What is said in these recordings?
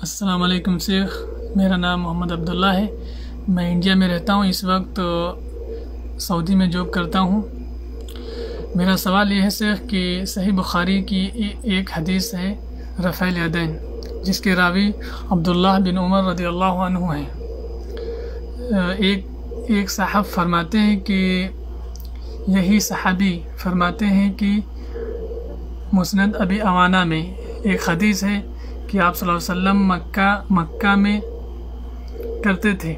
वालेकुम शेख मेरा नाम मोहम्मद अब्दुल्ला है मैं इंडिया में रहता हूँ इस वक्त तो सऊदी में जॉब करता हूँ मेरा सवाल यह है शेख कि सही बुखारी की एक हदीस है रफ़ैल अदैन जिसके रावी अब्दुल्ला बिन उमर रदी अल्लाह हैं एक एक साहब फरमाते हैं कि यही सहाबी फरमाते हैं कि मुसनद अबी अवाना में एक हदीस है कि आप वसल्लम मक्का मक्का में करते थे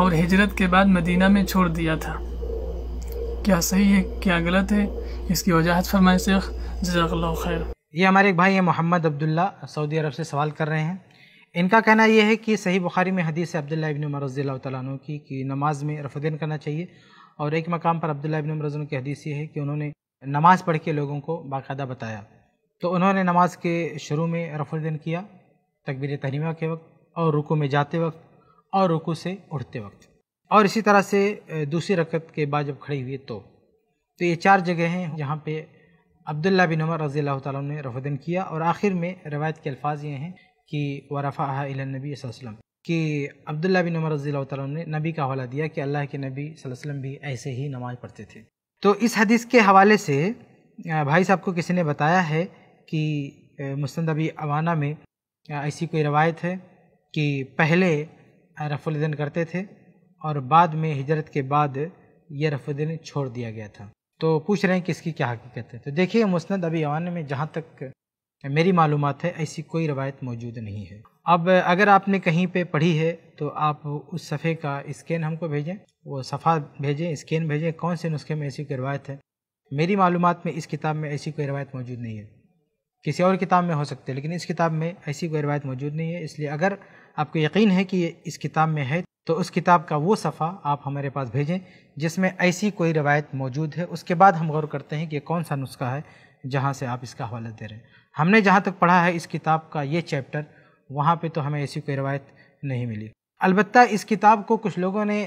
और हिजरत के बाद मदीना में छोड़ दिया था क्या सही है क्या गलत है इसकी वजाहत फरमाए शेख जजाकल्ला खैर ये हमारे एक भाई हैं मोहम्मद अब्दुल्ला सऊदी अरब से सवाल कर रहे हैं इनका कहना यह है कि सही बुखारी में हदीस अब्दुल्ला इबन उमर रज़ी की कि नमाज में रफदन करना चाहिए और एक मकाम पर अब्दुल्ला इबन उमर की हदीस ये है कि उन्होंने नमाज़ पढ़ के लोगों को बाकायदा बताया तो उन्होंने नमाज के शुरू में रफुलदन किया तकबीर तहरीमा के वक्त और रुकू में जाते वक्त और रुकू से उठते वक्त और इसी तरह से दूसरी रकत के बाद जब खड़े हुए तो तो ये चार जगह हैं जहाँ पे अब्दुल्ला बिन उमर रज़ी अल्लाह तु ने रफुद्दीन किया और आखिर में रवायत के अल्फाज ये हैं कि वरफ़ा नबी वसम कि अब्दुल्ला बिन उमर रज़ी तु ने नबी का हवाला दिया कि अल्लाह के नबी वसम भी ऐसे ही नमाज़ पढ़ते थे तो इस हदीस के हवाले से भाई साहब को किसी ने बताया है कि मुस्ंद अबी अवाना में ऐसी कोई रवायत है कि पहले रफ़ुलदन करते थे और बाद में हिजरत के बाद यह रफ़ुलदन छोड़ दिया गया था तो पूछ रहे हैं कि इसकी क्या हकीकत है तो देखिए मुस्ंद अबी अवाना में जहाँ तक मेरी मालूम है ऐसी कोई रवायत मौजूद नहीं है अब अगर आपने कहीं पे पढ़ी है तो आप उस सफ़े का स्कैन हमको भेजें वो सफ़ा भेजें स्कैन भेजें कौन से नुस्खे में ऐसी कोई रवायत है मेरी मालूम में इस किताब में ऐसी कोई रवायत मौजूद नहीं है किसी और किताब में हो सकते हैं लेकिन इस किताब में ऐसी कोई रवायत मौजूद नहीं है इसलिए अगर आपको यकीन है कि इस किताब में है तो उस किताब का वो सफ़ा आप हमारे पास भेजें जिसमें ऐसी कोई रवायत मौजूद है उसके बाद हम गौर करते हैं कि कौन सा नुस्खा है जहाँ से आप इसका हवाला दे रहे हैं हमने जहाँ तक पढ़ा है इस किताब का ये चैप्टर वहाँ पर तो हमें ऐसी कोई रवायत नहीं मिली अलबत् इस किताब को कुछ लोगों ने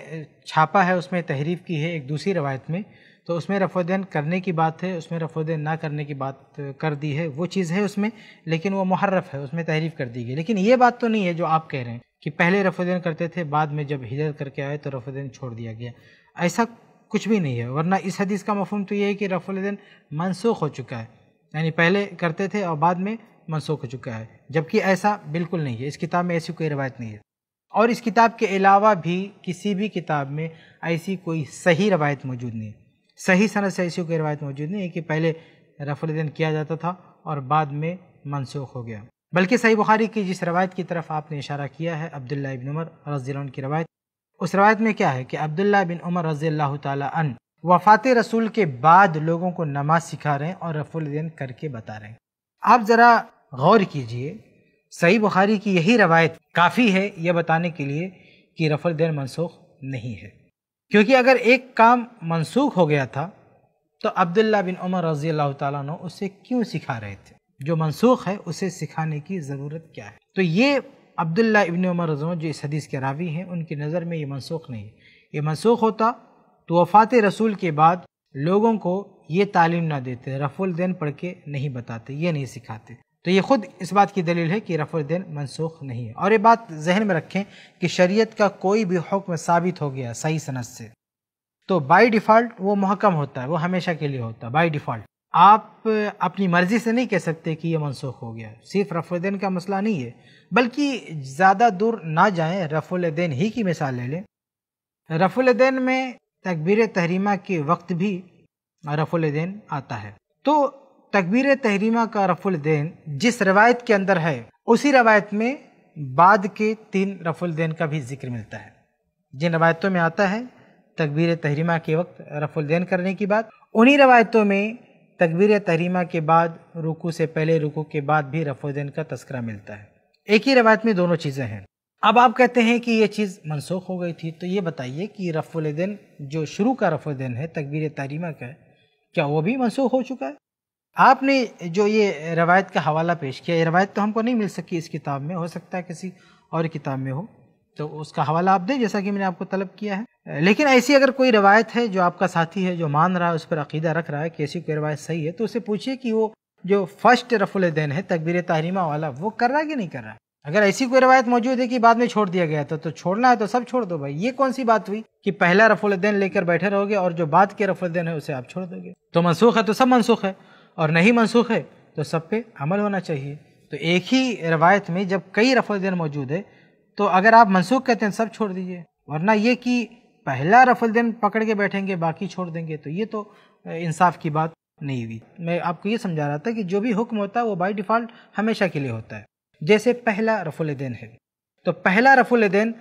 छापा है उसमें तहरीफ की है एक दूसरी रवायत में तो उसमें रफोदेन करने की बात है उसमें रफोदेन ना करने की बात कर दी है वो चीज़ है उसमें लेकिन वो महर्रफ है उसमें तहरीफ कर दी गई लेकिन ये बात तो नहीं है जो आप कह रहे हैं कि पहले रफोदेन करते थे बाद में जब हिजरत करके आए तो रफोदेन छोड़ दिया गया ऐसा कुछ भी नहीं है वरना इस हदीस का मफहम तो ये है कि रफोदेन मनसूख हो चुका है यानी पहले करते थे और बाद में मनसूख हो चुका है जबकि ऐसा बिल्कुल नहीं है इस किताब में ऐसी कोई रवायत नहीं है और इस किताब के अलावा भी किसी भी किताब में ऐसी कोई सही रवायत मौजूद नहीं है सही सनत से ऐसी कोई रवायत मौजूद नहीं है कि पहले दिन किया जाता था और बाद में मनसूख हो गया बल्कि सही बुखारी की जिस रवायत की तरफ आपने इशारा किया है अब्दुल्ला बिन उमर रजील की रवायत उस रवायत में क्या है कि अब्दुल्ला बिन उमर रजी अल्लाह तन वफ़ात रसूल के बाद लोगों को नमाज सिखा रहे हैं और दिन करके बता रहे हैं आप ज़रा गौर कीजिए सही बुखारी की यही रवायत काफ़ी है यह बताने के लिए कि दिन मनसूख नहीं है क्योंकि अगर एक काम मनसूख हो गया था तो अब्दुल्ला बिन उमर रजी अल्लाह तु उसे क्यों सिखा रहे थे जो मनसूख है उसे सिखाने की ज़रूरत क्या है तो ये अब्दुल्ला इबन उमर रजो जो इस हदीस के रावी हैं उनकी नज़र में ये मनसूख नहीं है ये मनसूख होता तो वफ़ात रसूल के बाद लोगों को ये तालीम ना देते रफुल दिन पढ़ के नहीं बताते ये नहीं सिखाते तो ये ख़ुद इस बात की दलील है कि दिन मनसूख नहीं है और ये बात जहन में रखें कि शरीयत का कोई भी हुक्म साबित हो गया सही सनत से तो बाई डिफ़ॉल्ट वो महकम होता है वो हमेशा के लिए होता है बाई डिफ़ॉल्ट आप अपनी मर्ज़ी से नहीं कह सकते कि यह मनसूख हो गया सिर्फ दिन का मसला नहीं है बल्कि ज़्यादा दूर ना जाएँ दिन ही की मिसाल ले लें रफ़ुल्दैन में तकबीर तहरीमा के वक्त भी दिन आता है तो तकबीर तहरीमा का रफुल देन जिस रवायत के अंदर है उसी रवायत में बाद के तीन रफुल देन का भी जिक्र मिलता है जिन रवायतों में आता है तकबीर तहरीमा के वक्त रफुल देन करने की बात उन्हीं रवायतों में तकबीर तहरीमा के बाद रुकू से पहले रुकू के बाद भी रफुल दैन का तस्करा मिलता है एक ही रवायत में दोनों चीज़ें हैं अब आप कहते हैं कि ये चीज़ मनसूख हो गई थी तो ये बताइए कि रफुल देन जो शुरू का रफुल देन है तकबीर तहरीमा का क्या वो भी मनसूख हो चुका है आपने जो ये रवायत का हवाला पेश किया ये रवायत तो हमको नहीं मिल सकी इस किताब में हो सकता है किसी और किताब में हो तो उसका हवाला आप दें जैसा कि मैंने आपको तलब किया है लेकिन ऐसी अगर कोई रवायत है जो आपका साथी है जो मान रहा है उस पर अकीदा रख रहा है कि ऐसी कोई रवायत सही है तो उसे पूछिए कि वो जो फर्स्ट रफुल दैन है तकबीर तहरीमा वाला वो कर रहा है कि नहीं कर रहा है अगर ऐसी कोई रवायत मौजूद है कि बाद में छोड़ दिया गया था तो छोड़ना है तो सब छोड़ दो भाई ये कौन सी बात हुई कि पहला रफुल दैन लेकर बैठे रहोगे और जो बाद के रफुल दैन है उसे आप छोड़ दोगे तो मनसूख है तो सब मनसूख है और नहीं मनसूख है तो सब पे अमल होना चाहिए तो एक ही रवायत में जब कई रफल मौजूद है तो अगर आप मनसूख कहते हैं सब छोड़ दीजिए वरना ये कि पहला रफल दिन पकड़ के बैठेंगे बाकी छोड़ देंगे तो ये तो इंसाफ की बात नहीं हुई मैं आपको ये समझा रहा था कि जो भी हुक्म होता है वो बाई डिफ़ॉल्ट हमेशा के लिए होता है जैसे पहला रफुल दिन है तो पहला रफुल दिन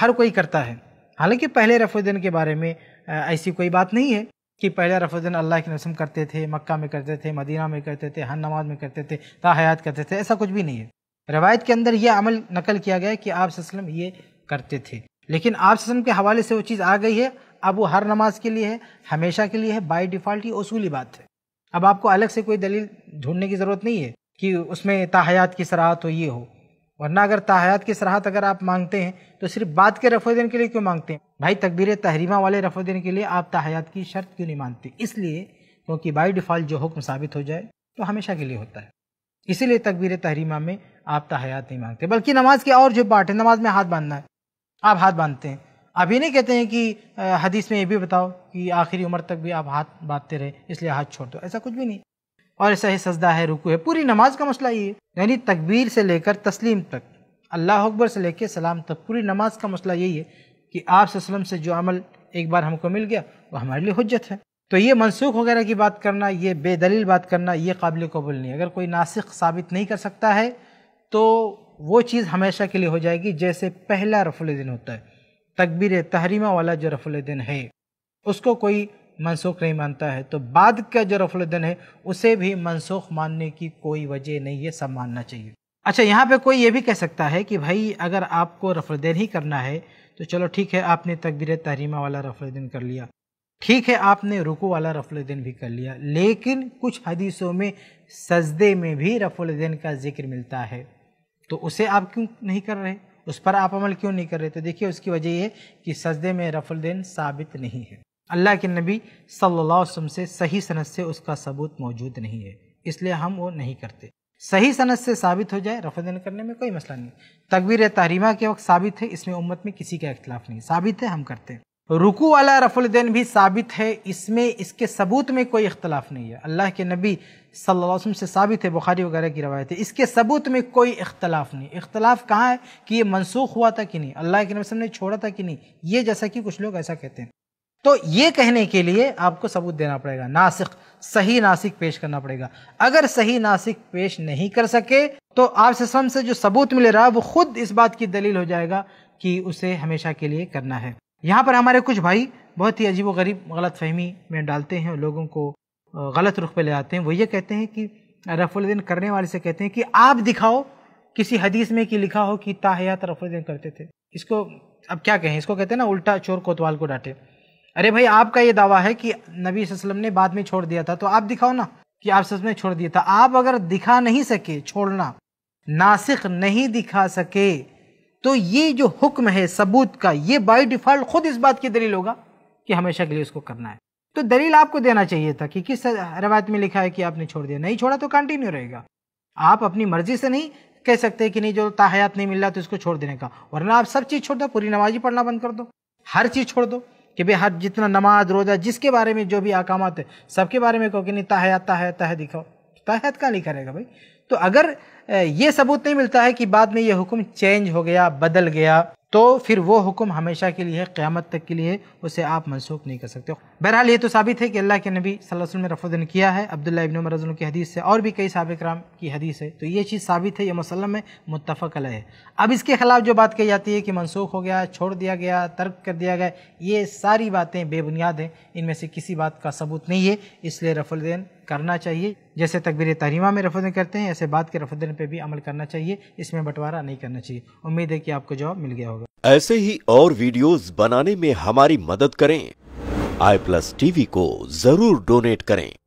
हर कोई करता है हालांकि पहले रफुल दिन के बारे में ऐसी कोई बात नहीं है कि पहले रफोजन अल्लाह की रस्म करते थे मक्का में करते थे मदीना में करते थे हर नमाज में करते थे ताहयात करते थे ऐसा कुछ भी नहीं है रवायत के अंदर यह अमल नकल किया गया कि आप वसलम ये करते थे लेकिन आप वसलम के हवाले से वो चीज़ आ गई है अब वो हर नमाज के लिए है हमेशा के लिए है बाई डिफ़ॉल्ट असूली बात है अब आपको अलग से कोई दलील ढूंढने की ज़रूरत नहीं है कि उसमें ताहयात की सराहत हो ये हो वरना अगर ताहयात की सराहत अगर आप मांगते हैं तो सिर्फ बात के रफोजन के लिए क्यों मांगते हैं भाई तकबीर तहरीमा वाले रफ़ देने के लिए आप तहयात की शर्त क्यों नहीं मानते इसलिए क्योंकि बाई डिफ़ॉल्ट जो हुक्म साबित हो जाए तो हमेशा के लिए होता है इसीलिए तकबीर तहरीमा में आप तहयात नहीं मांगते बल्कि नमाज के और जो पार्ट है नमाज में हाथ बांधना है आप हाथ बांधते हैं आप ये नहीं कहते हैं कि हदीस में ये भी बताओ कि आखिरी उम्र तक भी आप हाथ बांधते रहे इसलिए हाथ छोड़ दो ऐसा कुछ भी नहीं और ऐसा ही सजदा है रुकू है पूरी नमाज का मसला ये यानी तकबीर से लेकर तस्लीम तक अल्लाह अकबर से लेकर सलाम तक पूरी नमाज का मसला यही है कि आप वसलम से जो अमल एक बार हमको मिल गया वो हमारे लिए हजत है तो ये मनसूख वगैरह की बात करना ये बेदलील बात करना ये काबिल कबूल नहीं अगर कोई नासिक साबित नहीं कर सकता है तो वो चीज़ हमेशा के लिए हो जाएगी जैसे पहला दिन होता है तकबीर तहरीमा वाला जो दिन है उसको कोई मनसूख नहीं मानता है तो बाद का जो दिन है उसे भी मनसूख मानने की कोई वजह नहीं है सब मानना चाहिए अच्छा यहाँ पे कोई ये भी कह सकता है कि भाई अगर आपको दिन ही करना है तो चलो ठीक है आपने तकबीर तहरीमा वाला रफल कर लिया ठीक है आपने रुकू वाला रफल भी कर लिया लेकिन कुछ हदीसों में सजदे में भी रफल का जिक्र मिलता है तो उसे आप क्यों नहीं कर रहे उस पर आप अमल क्यों नहीं कर रहे तो देखिए उसकी वजह यह कि सजदे में रफल साबित नहीं है अल्लाह के नबी सल्लल्लाहु अलैहि वसल्लम से सही सनत से उसका सबूत मौजूद नहीं है इसलिए हम वो नहीं करते सही सनत से साबित हो जाए रफदन करने में कोई मसला नहीं तकबीर तहरीमा के वक्त साबित है इसमें उम्मत में किसी का इख्तलाफ नहीं साबित है हम करते हैं रुकू वाला रफुलदैन भी साबित है इसमें इसके सबूत में कोई इख्तलाफ नहीं है अल्लाह के नबी सल्लल्लाहु अलैहि वसल्लम से साबित है बुखारी वगैरह की रवायत है इसके सबूत में कोई इख्तलाफ नहीं इख्तलाफ कहाँ है कि ये मनसूख हुआ था कि नहीं अल्लाह के नबी ने छोड़ा था कि नहीं ये जैसा कि कुछ लोग ऐसा कहते हैं तो ये कहने के लिए आपको सबूत देना पड़ेगा नासिक सही नासिक पेश करना पड़ेगा अगर सही नासिक पेश नहीं कर सके तो आपसे सम से जो सबूत मिल रहा है वो खुद इस बात की दलील हो जाएगा कि उसे हमेशा के लिए करना है यहाँ पर हमारे कुछ भाई बहुत ही अजीब गरीब गलत फहमी में डालते हैं और लोगों को गलत रुख पे ले आते हैं वो ये कहते हैं कि रफुलद्दीन करने वाले से कहते हैं कि आप दिखाओ किसी हदीस में कि लिखा हो कि ताहयात रफुलद्दीन करते थे इसको अब क्या कहें इसको कहते हैं ना उल्टा चोर कोतवाल को डांटे अरे भाई आपका ये दावा है कि नबी वसल्लम ने बाद में छोड़ दिया था तो आप दिखाओ ना कि आप सच में छोड़ दिया था आप अगर दिखा नहीं सके छोड़ना नासिक नहीं दिखा सके तो ये जो हुक्म है सबूत का ये बाय डिफ़ॉल्ट खुद इस बात की दलील होगा कि हमेशा के लिए उसको करना है तो दलील आपको देना चाहिए था कि किस रवायत में लिखा है कि आपने छोड़ दिया नहीं छोड़ा तो कंटिन्यू रहेगा आप अपनी मर्जी से नहीं कह सकते कि नहीं जो ताहयात नहीं मिल रहा तो इसको छोड़ देने का वरना आप सब चीज़ छोड़ दो पूरी नमाजी पढ़ना बंद कर दो हर चीज़ छोड़ दो कि भाई हर जितना नमाज रोज़ा जिसके बारे में जो भी अकामत है सबके बारे में कहो कि नहीं तहत ताहयात तह दिखाओ तहत कहाँ लिखा रहेगा भाई तो अगर ये सबूत नहीं मिलता है कि बाद में ये हुक्म चेंज हो गया बदल गया तो फिर वो हुक्म हमेशा के लिए है क़्यामत तक के लिए उसे आप मनसूख नहीं कर सकते बहरहाल ये तो साबित है कि अल्लाह के नबी वसल्लम ने रफोदन किया है अब्दुल्ला इबन मरजन की हदीस से और भी कई सबक राम की हदीस है तो ये चीज़ साबित है यह मुसलम में मुतफ़ है अब इसके खिलाफ जो बात कही जाती है कि मनसूख हो गया छोड़ दिया गया तर्क कर दिया गया ये सारी बातें बेबुनियाद हैं इनमें से किसी बात का सबूत नहीं है इसलिए रफुलदैन करना चाहिए जैसे तकबीर तहरीमा में रफदन करते हैं ऐसे बात के रफदन पे भी अमल करना चाहिए इसमें बंटवारा नहीं करना चाहिए उम्मीद है कि आपको जवाब मिल गया होगा ऐसे ही और वीडियोस बनाने में हमारी मदद करें आई प्लस टीवी को जरूर डोनेट करें